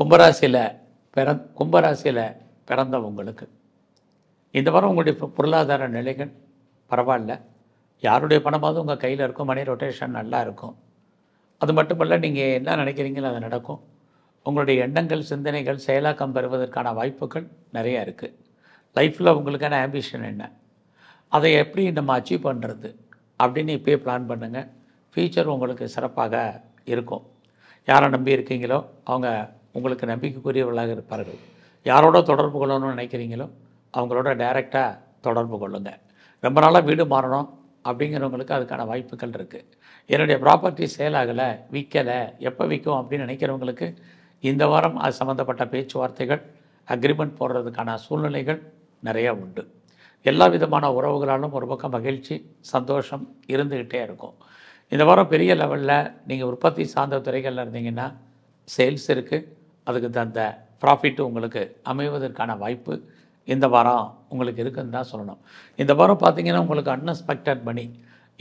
கும்பராசியில் பிற கும்பராசியில் பிறந்தவங்களுக்கு இந்த வாரம் உங்களுடைய பொருளாதார நிலைகள் பரவாயில்ல யாருடைய பணமாவது உங்கள் கையில் இருக்கும் மணி ரொட்டேஷன் நல்லா இருக்கும் அது மட்டுமல்ல நீங்கள் என்ன நினைக்கிறீங்களோ அது நடக்கும் உங்களுடைய எண்ணங்கள் சிந்தனைகள் செயலாக்கம் பெறுவதற்கான வாய்ப்புகள் நிறையா இருக்குது லைஃப்பில் உங்களுக்கான ஆம்பிஷன் என்ன அதை எப்படி நம்ம அச்சீவ் பண்ணுறது அப்படின்னு இப்போயே பிளான் பண்ணுங்கள் ஃபியூச்சர் உங்களுக்கு சிறப்பாக இருக்கும் யாரை நம்பி இருக்கீங்களோ அவங்க உங்களுக்கு நம்பிக்கைக்குரியவர்களாக இருப்பார்கள் யாரோட தொடர்பு கொள்ளணும்னு நினைக்கிறீங்களோ அவங்களோட டைரெக்டாக தொடர்பு கொள்ளுங்கள் ரொம்ப நாளாக வீடு மாறணும் அப்படிங்கிறவங்களுக்கு அதுக்கான வாய்ப்புகள் இருக்குது என்னுடைய ப்ராப்பர்ட்டி சேல் ஆகலை விற்கலை எப்போ விற்கும் அப்படின்னு நினைக்கிறவங்களுக்கு இந்த வாரம் அது சம்மந்தப்பட்ட பேச்சுவார்த்தைகள் அக்ரிமெண்ட் போடுறதுக்கான சூழ்நிலைகள் நிறையா உண்டு எல்லா விதமான உறவுகளாலும் ஒரு பக்கம் மகிழ்ச்சி சந்தோஷம் இருந்துக்கிட்டே இருக்கும் இந்த வாரம் பெரிய லெவலில் நீங்கள் உற்பத்தி சார்ந்த துறைகளில் இருந்தீங்கன்னா சேல்ஸ் இருக்குது அதுக்கு தகுந்த ப்ராஃபிட்டு உங்களுக்கு அமைவதற்கான வாய்ப்பு இந்த வாரம் உங்களுக்கு இருக்குதுன்னு தான் சொல்லணும் இந்த வாரம் பார்த்திங்கன்னா உங்களுக்கு அன்எக்ஸ்பெக்டட் மணி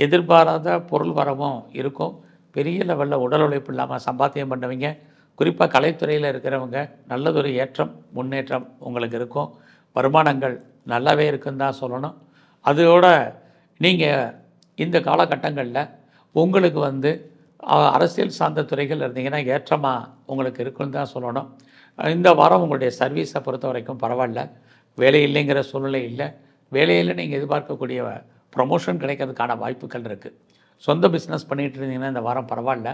எதிர்பாராத பொருள் வரவும் இருக்கும் பெரிய லெவலில் உடல் உழைப்பு இல்லாமல் சம்பாத்தியம் பண்ணுவீங்க குறிப்பாக கலைத்துறையில் இருக்கிறவங்க நல்லதொரு ஏற்றம் முன்னேற்றம் உங்களுக்கு இருக்கும் வருமானங்கள் நல்லாவே இருக்குன்னு தான் சொல்லணும் அதோட நீங்கள் இந்த காலகட்டங்களில் உங்களுக்கு வந்து அரசியல் சார்ந்த துறைகள் இருந்தீங்கன்னா ஏற்றமாக உங்களுக்கு இருக்குன்னு தான் சொல்லணும் இந்த வாரம் உங்களுடைய சர்வீஸை பொறுத்த வரைக்கும் பரவாயில்ல வேலை இல்லைங்கிற சூழ்நிலை இல்லை வேலையில் நீங்கள் எதிர்பார்க்கக்கூடிய ப்ரொமோஷன் கிடைக்கிறதுக்கான வாய்ப்புகள் இருக்குது சொந்த பிஸ்னஸ் பண்ணிகிட்டு இருந்தீங்கன்னா இந்த வாரம் பரவாயில்ல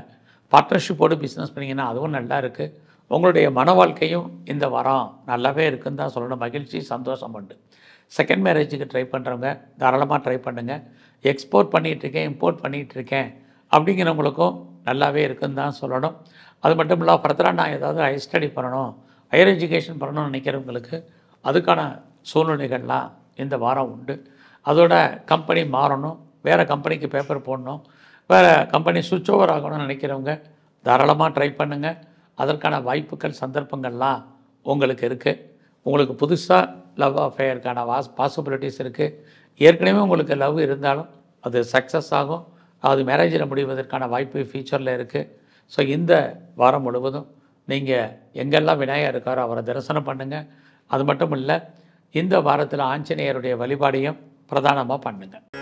பார்ட்னர்ஷிப்போடு பிஸ்னஸ் பண்ணிங்கன்னா அதுவும் நல்லா இருக்குது உங்களுடைய மன வாழ்க்கையும் இந்த வாரம் நல்லாவே இருக்குன்னு தான் சொல்லணும் மகிழ்ச்சி சந்தோஷம் உண்டு செகண்ட் மேரேஜுக்கு ட்ரை பண்ணுறவங்க தாராளமாக ட்ரை பண்ணுங்கள் எக்ஸ்போர்ட் பண்ணிகிட்ருக்கேன் இம்போர்ட் பண்ணிகிட்ருக்கேன் அப்படிங்கிறவங்களுக்கும் நல்லாவே இருக்குன்னு தான் சொல்லணும் அது மட்டும் இல்லாமல் ஃபர்தராக நான் ஏதாவது ஹையர் ஸ்டடி பண்ணணும் ஹையர் எஜுகேஷன் பண்ணணும்னு நினைக்கிறவங்களுக்கு அதுக்கான சூழ்நிலைகள்லாம் இந்த வாரம் உண்டு அதோட கம்பெனி மாறணும் வேறு கம்பெனிக்கு பேப்பர் போடணும் வேறு கம்பெனி சுவிட்ச் ஓவர் ஆகணும்னு நினைக்கிறவங்க தாராளமாக ட்ரை பண்ணுங்கள் அதற்கான வாய்ப்புகள் சந்தர்ப்பங்கள்லாம் உங்களுக்கு இருக்குது உங்களுக்கு புதுசாக லவ் அஃபேயருக்கான வாஸ் பாசிபிலிட்டிஸ் இருக்குது ஏற்கனவே உங்களுக்கு லவ் இருந்தாலும் அது சக்ஸஸ் ஆகும் அது மேரேஜில் முடிவதற்கான வாய்ப்பு ஃபியூச்சரில் இருக்குது ஸோ இந்த வாரம் முழுவதும் நீங்கள் எங்கெல்லாம் விநாயகர் இருக்காரோ அவரை தரிசனம் பண்ணுங்கள் அது மட்டும் இல்லை இந்த வாரத்தில் ஆஞ்சநேயருடைய வழிபாடையும் பிரதானமாக பண்ணுங்கள்